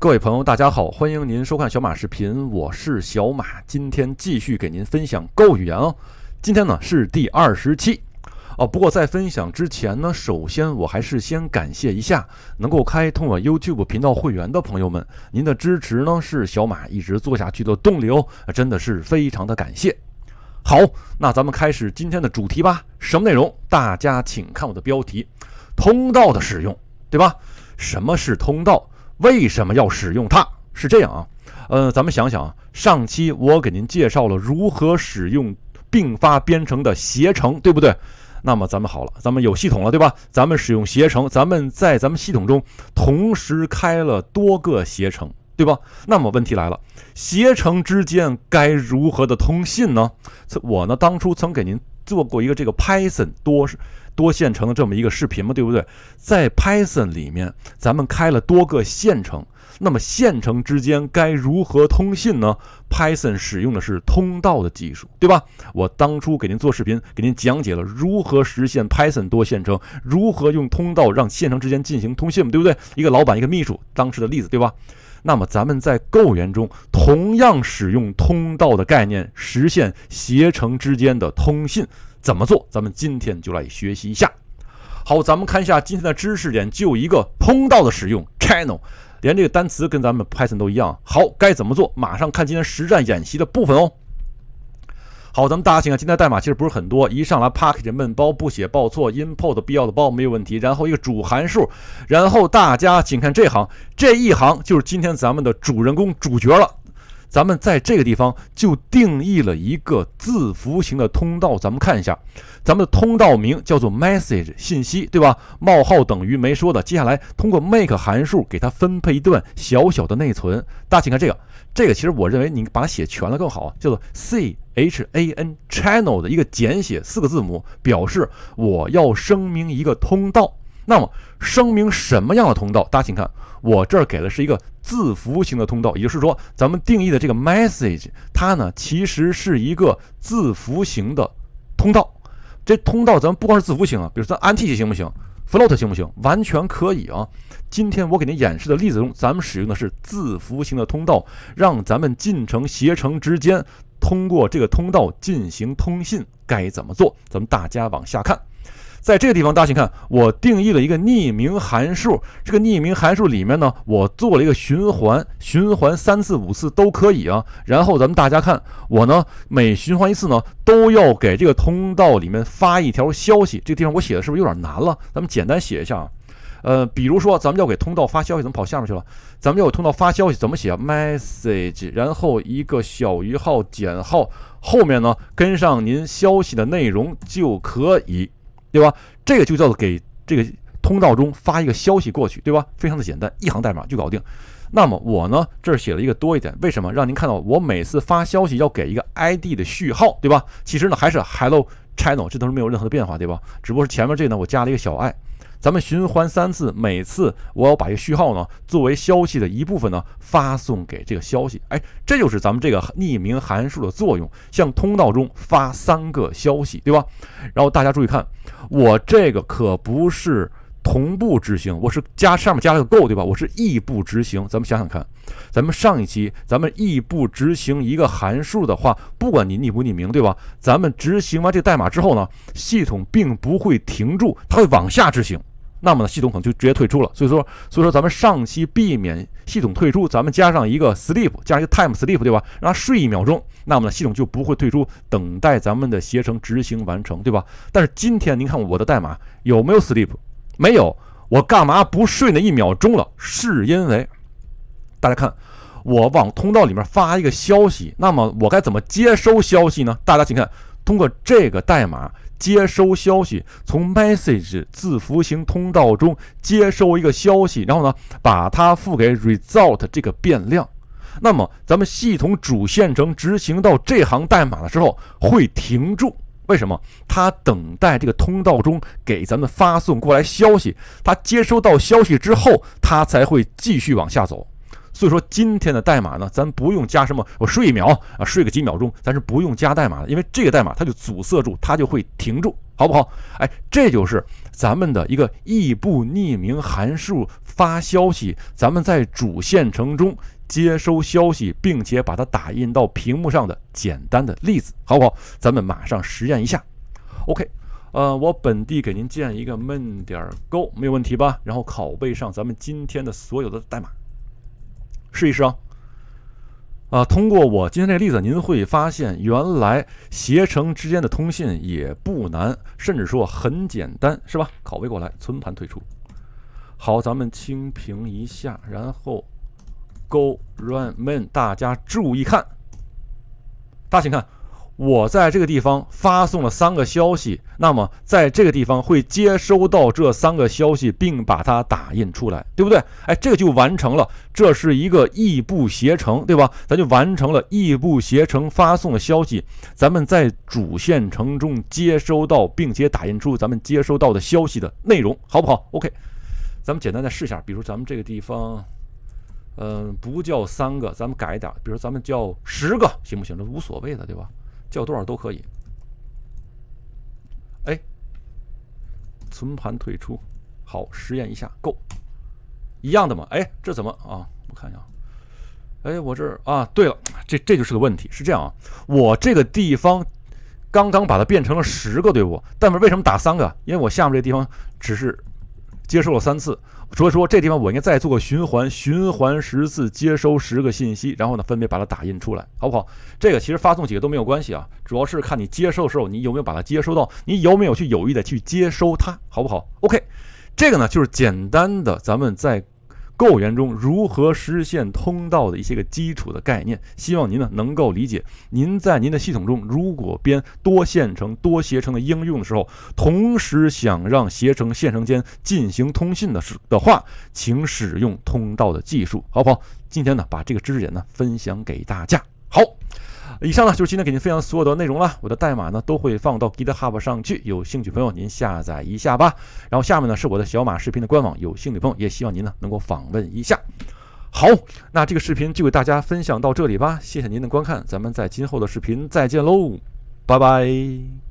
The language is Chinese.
各位朋友，大家好，欢迎您收看小马视频，我是小马，今天继续给您分享 Go 语言哦。今天呢是第二十期哦，不过在分享之前呢，首先我还是先感谢一下能够开通我 YouTube 频道会员的朋友们，您的支持呢是小马一直做下去的动力哦，真的是非常的感谢。好，那咱们开始今天的主题吧。什么内容？大家请看我的标题：通道的使用，对吧？什么是通道？为什么要使用它？是这样啊，呃，咱们想想啊，上期我给您介绍了如何使用并发编程的携程，对不对？那么咱们好了，咱们有系统了，对吧？咱们使用携程，咱们在咱们系统中同时开了多个携程，对吧？那么问题来了，携程之间该如何的通信呢？我呢，当初曾给您。做过一个这个 Python 多多线程的这么一个视频嘛，对不对？在 Python 里面，咱们开了多个线程，那么线程之间该如何通信呢？Python 使用的是通道的技术，对吧？我当初给您做视频，给您讲解了如何实现 Python 多线程，如何用通道让线程之间进行通信，对不对？一个老板，一个秘书，当时的例子，对吧？那么，咱们在购员中同样使用通道的概念实现携程之间的通信，怎么做？咱们今天就来学习一下。好，咱们看一下今天的知识点，就一个通道的使用 （channel）。连这个单词跟咱们 Python 都一样。好，该怎么做？马上看今天实战演习的部分哦。好，咱们大家请看，今天代码其实不是很多，一上来 package 闷包不写报错，import 必要的包没有问题，然后一个主函数，然后大家请看这行，这一行就是今天咱们的主人公主角了。咱们在这个地方就定义了一个字符型的通道，咱们看一下，咱们的通道名叫做 message 信息，对吧？冒号等于没说的，接下来通过 make 函数给它分配一段小小的内存。大家请看这个，这个其实我认为你把它写全了更好，叫做 c h a n channel 的一个简写，四个字母表示我要声明一个通道。那么声明什么样的通道？大家请看，我这儿给的是一个字符型的通道，也就是说，咱们定义的这个 message，它呢其实是一个字符型的通道。这通道咱们不光是字符型啊，比如咱 int 行不行？float 行不行？完全可以啊。今天我给您演示的例子中，咱们使用的是字符型的通道，让咱们进程携程之间通过这个通道进行通信，该怎么做？咱们大家往下看。在这个地方，大家请看，我定义了一个匿名函数。这个匿名函数里面呢，我做了一个循环，循环三次、五次都可以啊。然后咱们大家看，我呢每循环一次呢，都要给这个通道里面发一条消息。这个地方我写的是不是有点难了？咱们简单写一下啊。呃，比如说咱们要给通道发消息，怎么跑下面去了？咱们要给通道发消息怎么写？message，然后一个小于号减号后面呢跟上您消息的内容就可以。对吧？这个就叫做给这个通道中发一个消息过去，对吧？非常的简单，一行代码就搞定。那么我呢，这儿写了一个多一点，为什么让您看到我每次发消息要给一个 ID 的序号，对吧？其实呢，还是 Hello c h a n n e l 这都是没有任何的变化，对吧？只不过是前面这呢，我加了一个小 i。咱们循环三次，每次我要把这个序号呢作为消息的一部分呢发送给这个消息。哎，这就是咱们这个匿名函数的作用，向通道中发三个消息，对吧？然后大家注意看，我这个可不是同步执行，我是加上面加了个 go，对吧？我是异步执行。咱们想想看，咱们上一期咱们异步执行一个函数的话，不管你匿不匿名，对吧？咱们执行完这个代码之后呢，系统并不会停住，它会往下执行。那么呢，系统可能就直接退出了。所以说，所以说咱们上期避免系统退出，咱们加上一个 sleep，加一个 time sleep，对吧？让它睡一秒钟，那么呢，系统就不会退出，等待咱们的携程执行完成，对吧？但是今天您看我的代码有没有 sleep？没有，我干嘛不睡那一秒钟了，是因为大家看，我往通道里面发一个消息，那么我该怎么接收消息呢？大家请看。通过这个代码接收消息，从 message 字符型通道中接收一个消息，然后呢，把它付给 result 这个变量。那么，咱们系统主线程执行到这行代码的时候会停住，为什么？它等待这个通道中给咱们发送过来消息，它接收到消息之后，它才会继续往下走。所以说今天的代码呢，咱不用加什么，我睡一秒啊，睡个几秒钟，咱是不用加代码的，因为这个代码它就阻塞住，它就会停住，好不好？哎，这就是咱们的一个异步匿名函数发消息，咱们在主线程中接收消息，并且把它打印到屏幕上的简单的例子，好不好？咱们马上实验一下。OK，呃，我本地给您建一个 m 点 n d g o 没有问题吧？然后拷贝上咱们今天的所有的代码。试一试啊！啊，通过我今天这个例子，您会发现，原来携程之间的通信也不难，甚至说很简单，是吧？拷贝过来，存盘退出。好，咱们清屏一下，然后 go run m a n 大家注意看，大家请看。我在这个地方发送了三个消息，那么在这个地方会接收到这三个消息，并把它打印出来，对不对？哎，这个就完成了，这是一个异步协程，对吧？咱就完成了异步协程发送的消息，咱们在主线程中接收到，并且打印出咱们接收到的消息的内容，好不好？OK，咱们简单的试一下，比如咱们这个地方，嗯，不叫三个，咱们改一点，比如咱们叫十个，行不行？这无所谓的，对吧？叫多少都可以。哎，存盘退出，好，实验一下，够，一样的嘛。哎，这怎么啊？我看一下，哎，我这啊，对了，这这就是个问题，是这样啊，我这个地方刚刚把它变成了十个，对不？但是为什么打三个？因为我下面这地方只是。接收了三次，所以说这地方我应该再做个循环，循环十次接收十个信息，然后呢分别把它打印出来，好不好？这个其实发送几个都没有关系啊，主要是看你接收的时候你有没有把它接收到，你有没有去有意的去接收它，好不好？OK，这个呢就是简单的，咱们在。构源中如何实现通道的一些个基础的概念，希望您呢能够理解。您在您的系统中，如果编多线程、多携程的应用的时候，同时想让携程线程间进行通信的时的话，请使用通道的技术，好不好？今天呢，把这个知识点呢分享给大家。好。以上呢就是今天给您分享所有的内容了。我的代码呢都会放到 GitHub 上去，有兴趣朋友您下载一下吧。然后下面呢是我的小马视频的官网，有兴趣朋友也希望您呢能够访问一下。好，那这个视频就为大家分享到这里吧，谢谢您的观看，咱们在今后的视频再见喽，拜拜。